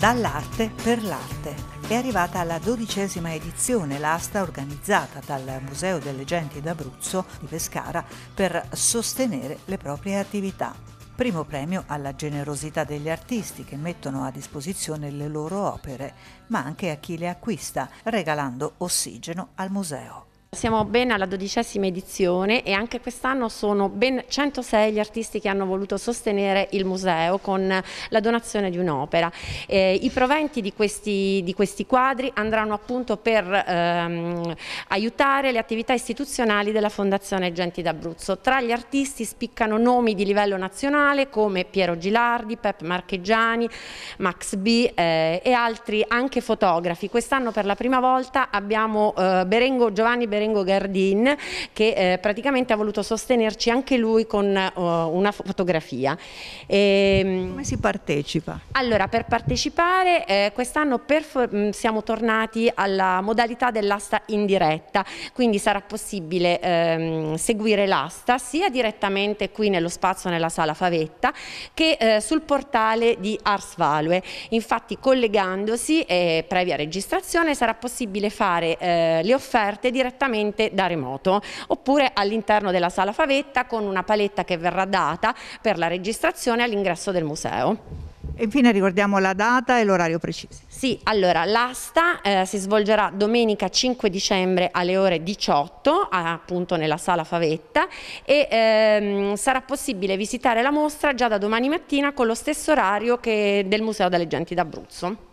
Dall'arte per l'arte. È arrivata alla dodicesima edizione l'asta organizzata dal Museo delle Genti d'Abruzzo di Pescara per sostenere le proprie attività. Primo premio alla generosità degli artisti che mettono a disposizione le loro opere, ma anche a chi le acquista, regalando ossigeno al museo. Siamo ben alla dodicesima edizione e anche quest'anno sono ben 106 gli artisti che hanno voluto sostenere il museo con la donazione di un'opera. Eh, I proventi di questi, di questi, quadri andranno appunto per ehm, aiutare le attività istituzionali della Fondazione Genti d'Abruzzo. Tra gli artisti spiccano nomi di livello nazionale come Piero Gilardi, Pep Marcheggiani, Max B eh, e altri anche fotografi. Quest'anno per la prima volta abbiamo eh, Berengo Giovanni Berengo Berengo Gardin che eh, praticamente ha voluto sostenerci anche lui con uh, una fotografia. E, ehm, Come si partecipa? Allora, per partecipare eh, quest'anno mm, siamo tornati alla modalità dell'asta in diretta, quindi sarà possibile ehm, seguire l'asta sia direttamente qui nello spazio nella sala Favetta che eh, sul portale di Ars Value. Infatti collegandosi e eh, previa registrazione sarà possibile fare eh, le offerte direttamente sicuramente da remoto, oppure all'interno della sala favetta con una paletta che verrà data per la registrazione all'ingresso del museo. infine ricordiamo la data e l'orario preciso. Sì, allora l'asta eh, si svolgerà domenica 5 dicembre alle ore 18, appunto nella sala Favetta, e ehm, sarà possibile visitare la mostra già da domani mattina con lo stesso orario del Museo delle Genti d'Abruzzo.